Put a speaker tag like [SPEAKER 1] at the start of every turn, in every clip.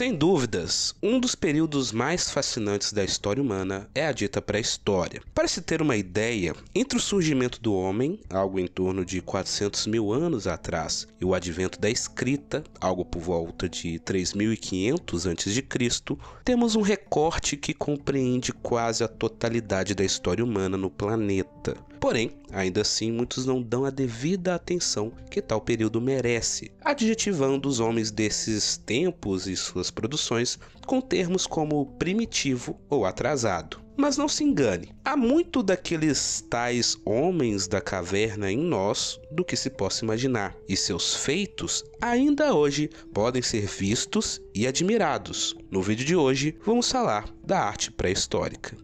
[SPEAKER 1] Sem dúvidas, um dos períodos mais fascinantes da história humana é a dita pré-história. Para se ter uma ideia, entre o surgimento do homem, algo em torno de 400 mil anos atrás, e o advento da escrita, algo por volta de 3.500 a.C., temos um recorte que compreende quase a totalidade da história humana no planeta. Porém, ainda assim, muitos não dão a devida atenção que tal período merece, adjetivando os homens desses tempos e suas produções com termos como primitivo ou atrasado. Mas não se engane, há muito daqueles tais homens da caverna em nós do que se possa imaginar, e seus feitos ainda hoje podem ser vistos e admirados. No vídeo de hoje, vamos falar da arte pré-histórica.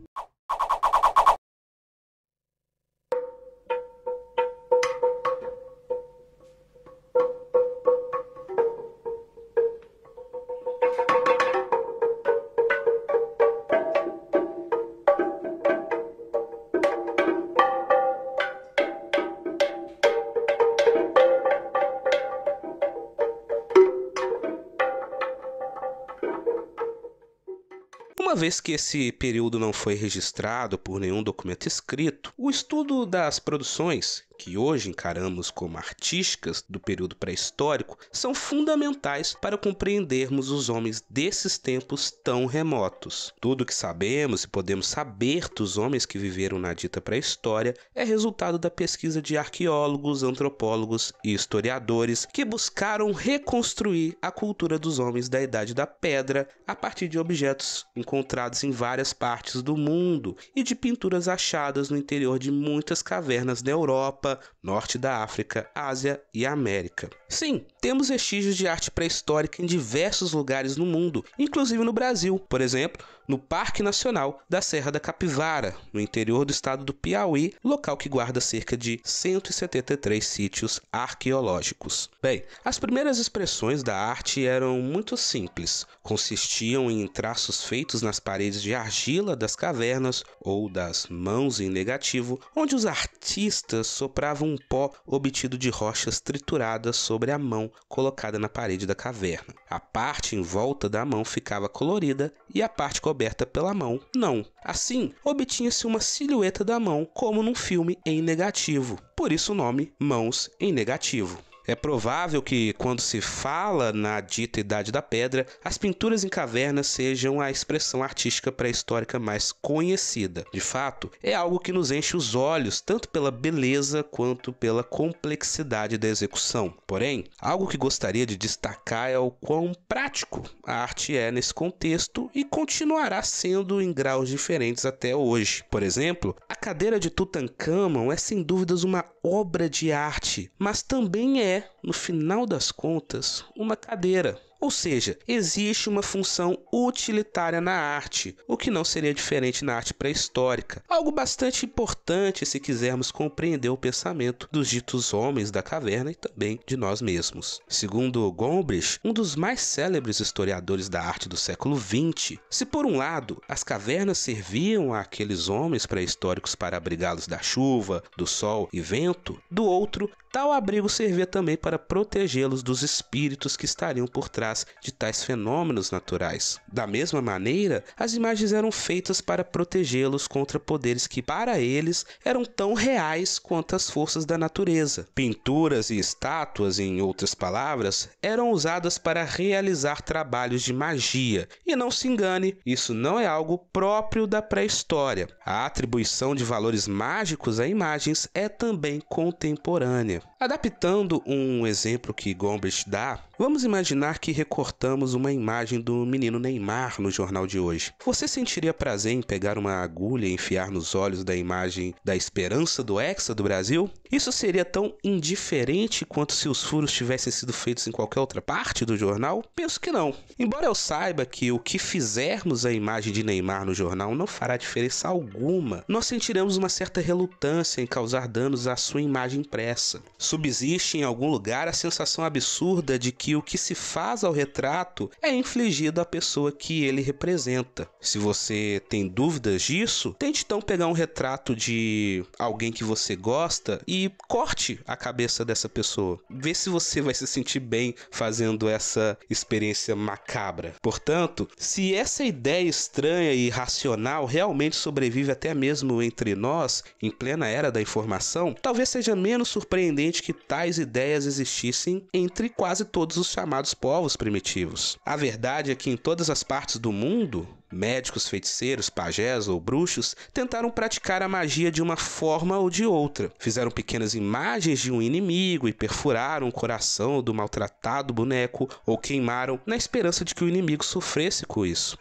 [SPEAKER 1] Uma vez que esse período não foi registrado por nenhum documento escrito, o estudo das produções que hoje encaramos como artísticas do período pré-histórico, são fundamentais para compreendermos os homens desses tempos tão remotos. Tudo o que sabemos e podemos saber dos homens que viveram na dita pré-história é resultado da pesquisa de arqueólogos, antropólogos e historiadores que buscaram reconstruir a cultura dos homens da Idade da Pedra a partir de objetos encontrados em várias partes do mundo e de pinturas achadas no interior de muitas cavernas da Europa Europa, norte da África, Ásia e América. Sim, temos vestígios de arte pré-histórica em diversos lugares no mundo, inclusive no Brasil. Por exemplo, no Parque Nacional da Serra da Capivara, no interior do estado do Piauí, local que guarda cerca de 173 sítios arqueológicos. Bem, as primeiras expressões da arte eram muito simples, consistiam em traços feitos nas paredes de argila das cavernas ou das mãos em negativo, onde os artistas sopravam um pó obtido de rochas trituradas sobre a mão colocada na parede da caverna. A parte em volta da mão ficava colorida e a parte coberta pela mão, não. Assim, obtinha-se uma silhueta da mão, como num filme em negativo. Por isso o nome Mãos em Negativo. É provável que, quando se fala na dita Idade da Pedra, as pinturas em cavernas sejam a expressão artística pré-histórica mais conhecida. De fato, é algo que nos enche os olhos, tanto pela beleza quanto pela complexidade da execução. Porém, algo que gostaria de destacar é o quão prático a arte é nesse contexto e continuará sendo em graus diferentes até hoje. Por exemplo, a cadeira de Tutankhamon é sem dúvidas uma obra de arte, mas também é é, no final das contas, uma cadeira ou seja, existe uma função utilitária na arte, o que não seria diferente na arte pré-histórica. Algo bastante importante se quisermos compreender o pensamento dos ditos homens da caverna e também de nós mesmos. Segundo Gombrich, um dos mais célebres historiadores da arte do século XX, se por um lado as cavernas serviam àqueles homens pré-históricos para abrigá-los da chuva, do sol e vento, do outro, tal abrigo servia também para protegê-los dos espíritos que estariam por trás atrás de tais fenômenos naturais. Da mesma maneira, as imagens eram feitas para protegê-los contra poderes que, para eles, eram tão reais quanto as forças da natureza. Pinturas e estátuas, em outras palavras, eram usadas para realizar trabalhos de magia. E não se engane, isso não é algo próprio da pré-história. A atribuição de valores mágicos a imagens é também contemporânea. Adaptando um exemplo que Gombrich dá, Vamos imaginar que recortamos uma imagem do menino Neymar no jornal de hoje. Você sentiria prazer em pegar uma agulha e enfiar nos olhos da imagem da esperança do Hexa do Brasil? Isso seria tão indiferente quanto se os furos tivessem sido feitos em qualquer outra parte do jornal? Penso que não. Embora eu saiba que o que fizermos a imagem de Neymar no jornal não fará diferença alguma, nós sentiremos uma certa relutância em causar danos à sua imagem impressa. Subsiste em algum lugar a sensação absurda de que que o que se faz ao retrato é infligido à pessoa que ele representa. Se você tem dúvidas disso, tente então pegar um retrato de alguém que você gosta e corte a cabeça dessa pessoa. Vê se você vai se sentir bem fazendo essa experiência macabra. Portanto, se essa ideia estranha e irracional realmente sobrevive até mesmo entre nós, em plena era da informação, talvez seja menos surpreendente que tais ideias existissem entre quase todos todos os chamados povos primitivos. A verdade é que em todas as partes do mundo, médicos, feiticeiros, pajés ou bruxos tentaram praticar a magia de uma forma ou de outra. Fizeram pequenas imagens de um inimigo e perfuraram o coração do maltratado boneco ou queimaram na esperança de que o inimigo sofresse com isso.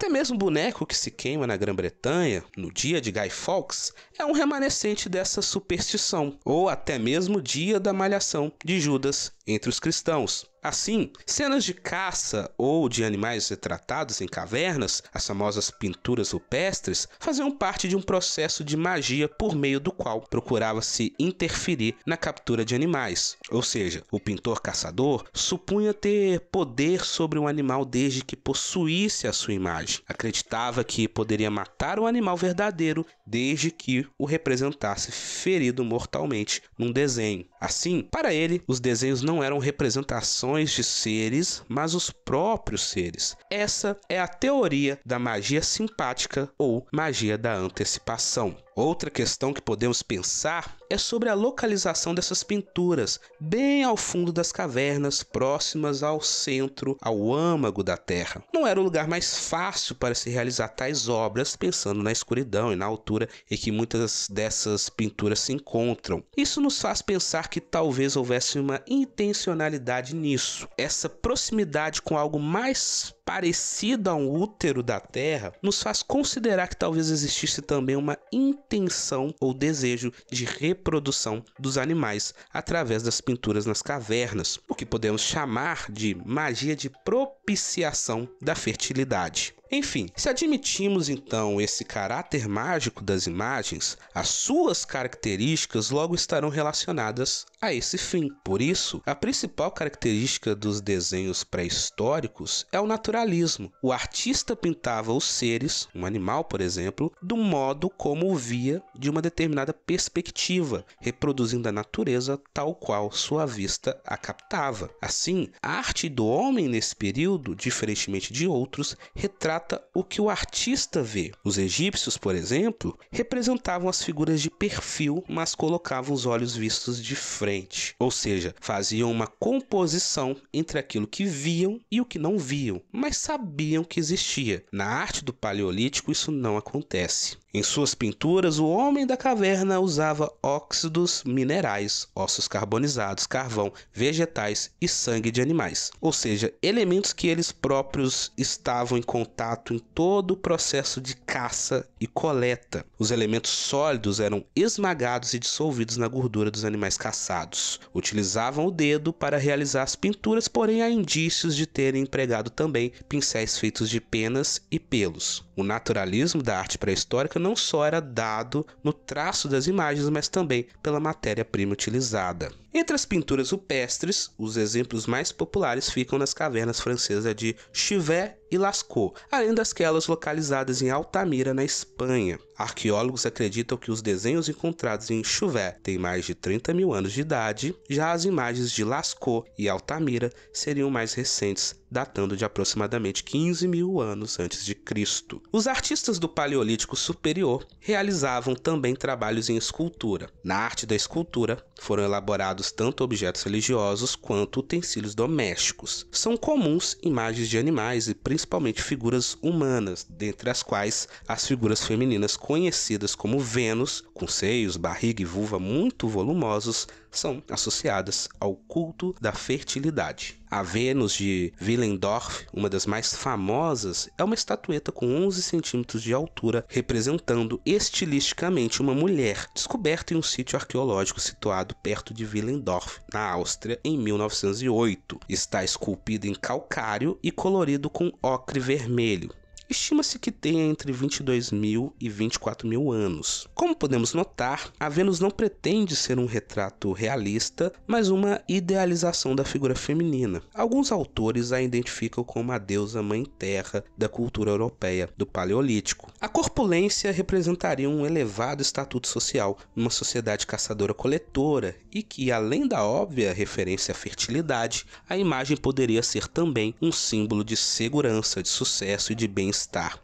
[SPEAKER 1] Até mesmo o boneco que se queima na Grã-Bretanha, no dia de Guy Fawkes, é um remanescente dessa superstição, ou até mesmo dia da malhação de Judas entre os cristãos. Assim, cenas de caça ou de animais retratados em cavernas, as famosas pinturas rupestres, faziam parte de um processo de magia por meio do qual procurava-se interferir na captura de animais. Ou seja, o pintor caçador supunha ter poder sobre um animal desde que possuísse a sua imagem. Acreditava que poderia matar o animal verdadeiro desde que o representasse ferido mortalmente num desenho. Assim, para ele, os desenhos não eram representações criações de seres, mas os próprios seres. Essa é a teoria da magia simpática ou magia da antecipação. Outra questão que podemos pensar é sobre a localização dessas pinturas, bem ao fundo das cavernas, próximas ao centro, ao âmago da Terra. Não era o lugar mais fácil para se realizar tais obras, pensando na escuridão e na altura em que muitas dessas pinturas se encontram. Isso nos faz pensar que talvez houvesse uma intencionalidade nisso, essa proximidade com algo mais parecido a um útero da Terra, nos faz considerar que talvez existisse também uma intenção ou desejo de reprodução dos animais através das pinturas nas cavernas, o que podemos chamar de magia de propósito propiciação da fertilidade. Enfim, se admitimos então esse caráter mágico das imagens, as suas características logo estarão relacionadas a esse fim. Por isso, a principal característica dos desenhos pré-históricos é o naturalismo. O artista pintava os seres, um animal, por exemplo, do modo como o via de uma determinada perspectiva, reproduzindo a natureza tal qual sua vista a captava. Assim, a arte do homem nesse período estudo, diferentemente de outros, retrata o que o artista vê. Os egípcios, por exemplo, representavam as figuras de perfil, mas colocavam os olhos vistos de frente, ou seja, faziam uma composição entre aquilo que viam e o que não viam, mas sabiam que existia. Na arte do Paleolítico, isso não acontece. Em suas pinturas, o homem da caverna usava óxidos minerais, ossos carbonizados, carvão, vegetais e sangue de animais, ou seja, elementos que eles próprios estavam em contato em todo o processo de caça e coleta. Os elementos sólidos eram esmagados e dissolvidos na gordura dos animais caçados. Utilizavam o dedo para realizar as pinturas, porém há indícios de terem empregado também pincéis feitos de penas e pelos. O naturalismo da arte pré-histórica não só era dado no traço das imagens, mas também pela matéria-prima utilizada. Entre as pinturas rupestres, os exemplos mais populares ficam nas cavernas francesas de Chivet e Lascaux, além das localizadas em Altamira, na Espanha. Arqueólogos acreditam que os desenhos encontrados em Chuvé têm mais de 30 mil anos de idade, já as imagens de Lascaux e Altamira seriam mais recentes, datando de aproximadamente 15 mil anos antes de Cristo. Os artistas do Paleolítico Superior realizavam também trabalhos em escultura. Na arte da escultura, foram elaborados tanto objetos religiosos quanto utensílios domésticos. São comuns imagens de animais e principalmente figuras humanas, dentre as quais as figuras femininas conhecidas como Vênus, com seios, barriga e vulva muito volumosos, são associadas ao culto da fertilidade. A Vênus de Willendorf, uma das mais famosas, é uma estatueta com 11 centímetros de altura, representando estilisticamente uma mulher, descoberta em um sítio arqueológico situado perto de Willendorf, na Áustria, em 1908. Está esculpida em calcário e colorido com ocre vermelho. Estima-se que tenha entre 22 mil e 24 mil anos. Como podemos notar, a Vênus não pretende ser um retrato realista, mas uma idealização da figura feminina. Alguns autores a identificam como a deusa mãe terra da cultura europeia do Paleolítico. A corpulência representaria um elevado estatuto social numa sociedade caçadora-coletora e que, além da óbvia referência à fertilidade, a imagem poderia ser também um símbolo de segurança, de sucesso e de bens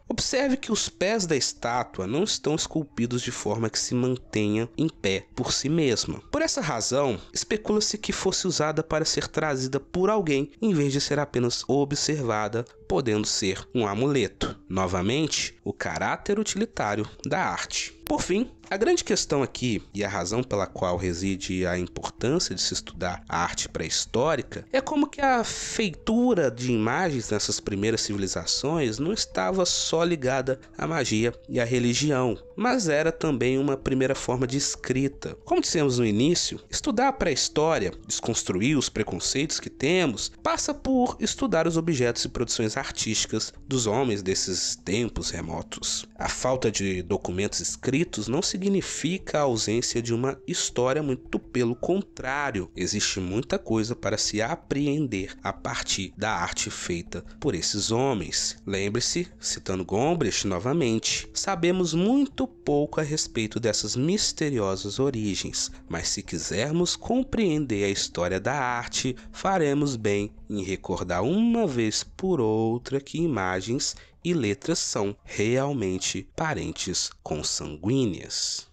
[SPEAKER 1] Observe que os pés da estátua não estão esculpidos de forma que se mantenha em pé por si mesma. Por essa razão, especula-se que fosse usada para ser trazida por alguém em vez de ser apenas observada, podendo ser um amuleto. Novamente, o caráter utilitário da arte. Por fim, a grande questão aqui, e a razão pela qual reside a importância de se estudar a arte pré-histórica, é como que a feitura de imagens nessas primeiras civilizações não estava só ligada à magia e à religião, mas era também uma primeira forma de escrita. Como dissemos no início, estudar a pré-história, desconstruir os preconceitos que temos, passa por estudar os objetos e produções artísticas dos homens desses tempos remotos. A falta de documentos escritos escritos não significa a ausência de uma história, muito pelo contrário, existe muita coisa para se apreender a partir da arte feita por esses homens. Lembre-se, citando Gombrich novamente, sabemos muito pouco a respeito dessas misteriosas origens, mas se quisermos compreender a história da arte, faremos bem em recordar uma vez por outra que imagens e letras são realmente parentes consanguíneas.